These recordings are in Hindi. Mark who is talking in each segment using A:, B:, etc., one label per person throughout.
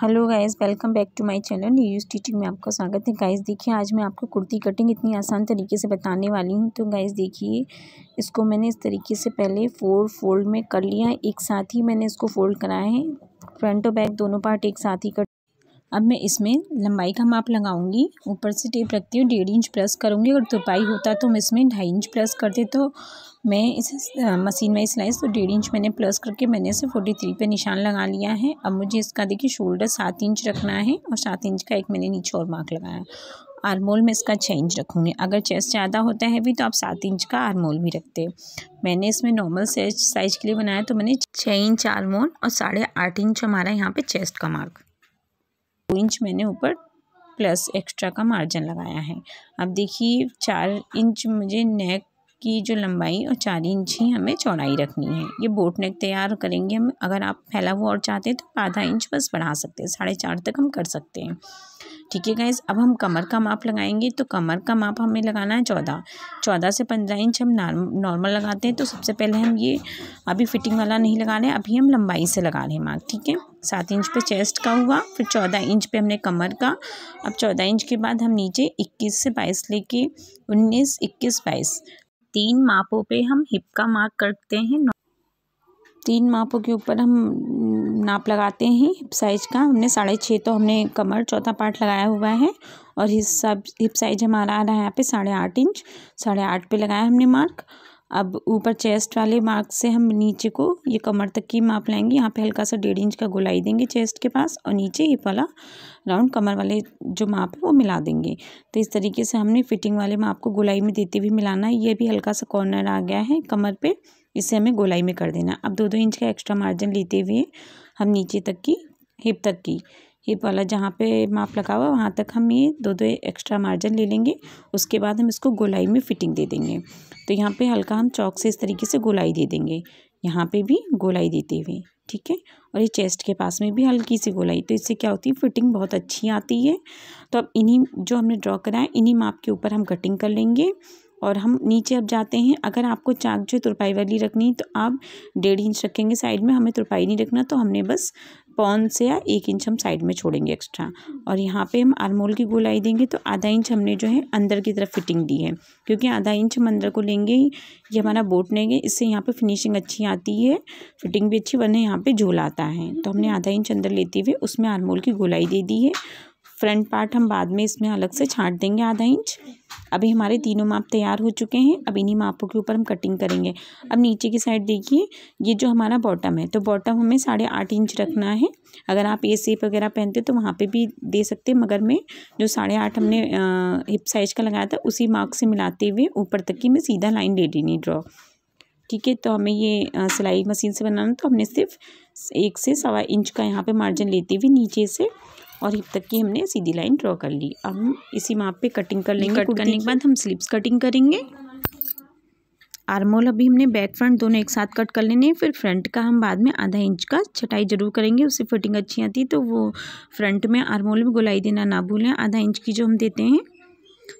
A: hello guys welcome back to my channel news teaching में आपका स्वागत है गाइस देखिए आज मैं आपको कुर्ती कटिंग इतनी आसान तरीके से बताने वाली हूँ तो गाइस देखिए इसको मैंने इस तरीके से पहले फोर फोल्ड में कर लिया एक साथ ही मैंने इसको फोल्ड कराया है फ्रंट और बैक दोनों पार्ट एक साथ ही कट अब मैं इसमें लंबाई का माप लगाऊंगी ऊपर से टेप रखती हूँ डेढ़ इंच प्लस करूँगी अगर तुरपाई होता तो मैं इसमें ढाई इंच प्लस करते तो मैं इस मशीन में स्लाइस तो डेढ़ इंच मैंने प्लस करके मैंने इसे फोर्टी थ्री पर निशान लगा लिया है अब मुझे इसका देखिए शोल्डर सात इंच रखना है और सात इंच का एक मैंने नीचे और मार्क लगाया आरमोल में इसका छः इंच रखूँगी अगर चेस्ट ज़्यादा होता है भी तो आप सात इंच का आरमोल भी रखते मैंने इसमें नॉर्मल साइज साइज के लिए बनाया तो मैंने छः इंच आरमोल और साढ़े आठ इंच हमारा यहाँ पे चेस्ट का मार्क टू इंच मैंने ऊपर प्लस एक्स्ट्रा का मार्जिन लगाया है अब देखिए चार इंच मुझे नेक की जो लंबाई और चार इंच ही हमें चौड़ाई रखनी है ये बोट नेक तैयार करेंगे हम अगर आप फैला हुआ और चाहते हैं तो आधा इंच बस बढ़ा सकते हैं साढ़े चार तक हम कर सकते हैं ठीक है गाइज अब हम कमर का माप लगाएंगे तो कमर का माप हमें लगाना है चौदह चौदह से पंद्रह इंच हम नॉर्मल लगाते हैं तो सबसे पहले हम ये अभी फिटिंग वाला नहीं लगा रहे हैं अभी हम लंबाई से लगा रहे हैं मार्क ठीक है सात इंच पे चेस्ट का हुआ फिर चौदह इंच पे हमने कमर का अब चौदह इंच के बाद हम नीचे इक्कीस से बाईस लेके उन्नीस इक्कीस बाईस तीन मापों पर हम हिप का मार्क करते हैं तीन मापों के ऊपर हम नाप लगाते हैं हिप साइज़ का हमने साढ़े छः तो हमने कमर चौथा पार्ट लगाया हुआ है और हिसाब हिप साइज़ हमारा आ रहा है यहाँ पे साढ़े आठ इंच साढ़े आठ पे लगाया हमने मार्क अब ऊपर चेस्ट वाले मार्क से हम नीचे को ये कमर तक की माप लेंगे यहाँ पे हल्का सा डेढ़ इंच का गोलाई देंगे चेस्ट के पास और नीचे हिप वाला राउंड कमर वाले जो माप है वो मिला देंगे तो इस तरीके से हमने फिटिंग वाले माप को गोलाई में देते हुए मिलाना है ये भी हल्का सा कॉर्नर आ गया है कमर पर इसे हमें गोलाई में कर देना अब दो दो इंच का एक्स्ट्रा मार्जिन लेते हुए हम नीचे तक की हिप तक की हिप वाला जहाँ पे माप लगा हुआ वहाँ तक हम ये दो दो एक्स्ट्रा मार्जिन ले लेंगे उसके बाद हम इसको गोलाई में फिटिंग दे देंगे तो यहाँ पे हल्का हम चौक से इस तरीके से गोलाई दे देंगे यहाँ पे भी गोलाई देते हुए ठीक है और ये चेस्ट के पास में भी हल्की सी गोलाई तो इससे क्या होती है फिटिंग बहुत अच्छी आती है तो अब इन्हीं जो हमने ड्रॉ कराया है इन्हीं माप के ऊपर हम कटिंग कर लेंगे और हम नीचे अब जाते हैं अगर आपको चाक जो तुरपाई वाली रखनी है तो आप डेढ़ इंच रखेंगे साइड में हमें तुरपाई नहीं रखना तो हमने बस पौन से या एक इंच हम साइड में छोड़ेंगे एक्स्ट्रा और यहाँ पे हम आरमोल की गोलाई देंगे तो आधा इंच हमने जो है अंदर की तरफ फिटिंग दी है क्योंकि आधा इंच हम अंदर को लेंगे ये हमारा बोट लेंगे इससे यहाँ पे फिनिशिंग अच्छी आती है फिटिंग भी अच्छी वरना यहाँ पे झोल आता है तो हमने आधा इंच अंदर लेते हुए उसमें आरमोल की गोलाई दे दी है फ्रंट पार्ट हम बाद में इसमें अलग से छांट देंगे आधा इंच अभी हमारे तीनों माप तैयार हो चुके हैं अब इन्हीं मापों के ऊपर हम कटिंग करेंगे अब नीचे की साइड देखिए ये जो हमारा बॉटम है तो बॉटम हमें साढ़े आठ इंच रखना है अगर आप ए सेप वगैरह पहनते तो वहाँ पे भी दे सकते मगर मैं जो साढ़े आठ हमने हिप साइज का लगाया था उसी मार्क से मिलाते हुए ऊपर तक की मैं सीधा लाइन ले रही ड्रॉ ठीक है तो हमें ये सिलाई मशीन से बनाना तो हमने सिर्फ एक से सवा इंच का यहाँ पर मार्जिन लेते हुए नीचे से और हिप तक की हमने सीधी लाइन ड्रॉ कर ली अब हम इसी माप पे कटिंग कर लेंगे कट करने के बाद हम स्लीप्स कटिंग करेंगे आर्मोल अभी हमने बैक फ्रंट दोनों एक साथ कट कर लेने हैं फिर फ्रंट का हम बाद में आधा इंच का छटाई जरूर करेंगे उससे फिटिंग अच्छी आती है तो वो फ्रंट में आर्मोल में गुलाई देना ना भूलें आधा इंच की जो हम देते हैं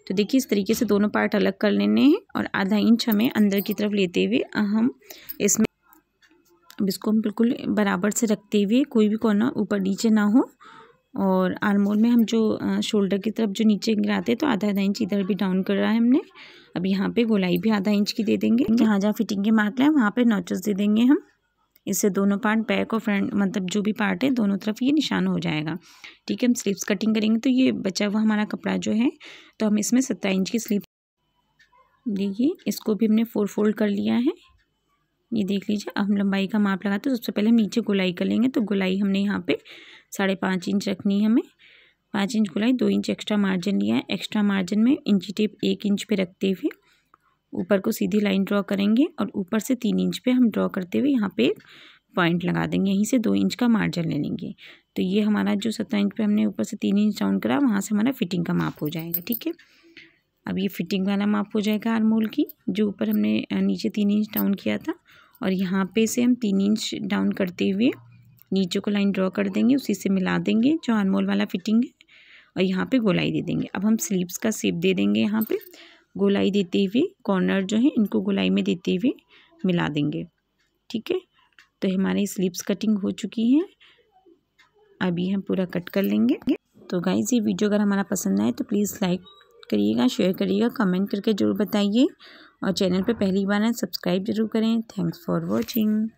A: तो देखिए इस तरीके से दोनों पार्ट अलग कर लेने हैं और आधा इंच हमें अंदर की तरफ लेते हुए हम इसमें अब इसको हम बिल्कुल बराबर से रखते हुए कोई भी कोना ऊपर नीचे ना हो और आर्मोल में हम जो शोल्डर की तरफ जो नीचे गिराते हैं तो आधा आधा इंच इधर भी डाउन कर रहा है हमने अब यहाँ पे गोलाई भी आधा इंच की दे देंगे जहाँ जहाँ फिटिंग के मार्क लाए वहाँ पे नोचेस दे देंगे हम इससे दोनों पार्ट बैक और फ्रंट मतलब जो भी पार्ट है दोनों तरफ ये निशान हो जाएगा ठीक है हम स्लीव्स कटिंग करेंगे तो ये बचा हुआ हमारा कपड़ा जो है तो हम इसमें सत्रह इंच की स्लीव देखिए इसको भी हमने फोर फोल्ड कर लिया है ये देख लीजिए अब हम लंबाई का माप लगाते हैं तो सबसे पहले हम नीचे गोलाई कर लेंगे तो गोलाई हमने यहाँ पे साढ़े पाँच इंच रखनी है हमें पाँच इंच गुलाई दो इंच एक्स्ट्रा मार्जिन लिया है एक्स्ट्रा मार्जिन में इंची टेप एक इंच पे रखते हुए ऊपर को सीधी लाइन ड्रॉ करेंगे और ऊपर से तीन इंच पे हम ड्रॉ करते हुए यहाँ पे पॉइंट लगा देंगे यहीं से दो इंच का मार्जिन ले लेंगे तो ये हमारा जो सत्रह इंच पे हमने ऊपर से तीन इंच डाउन करा वहाँ से हमारा फिटिंग का माप हो जाएगा ठीक है अब ये फिटिंग वाला माप हो जाएगा आरमोल की जो ऊपर हमने नीचे तीन इंच डाउन किया था और यहाँ पे से हम तीन इंच डाउन करते हुए नीचे को लाइन ड्रॉ कर देंगे उसी से मिला देंगे जो अनमोल वाला फिटिंग है और यहाँ पे गोलाई दे देंगे अब हम स्लीव्स का सेप दे देंगे यहाँ पे गोलाई देते हुए कॉर्नर जो है इनको गोलाई में देते हुए मिला देंगे ठीक है तो हमारी स्लीव्स कटिंग हो चुकी है अभी हम पूरा कट कर लेंगे तो गाइज ये वीडियो अगर हमारा पसंद आए तो प्लीज़ लाइक करिएगा शेयर करिएगा कमेंट करके ज़रूर बताइए और चैनल पर पहली बार है सब्सक्राइब जरूर करें थैंक्स फॉर वॉचिंग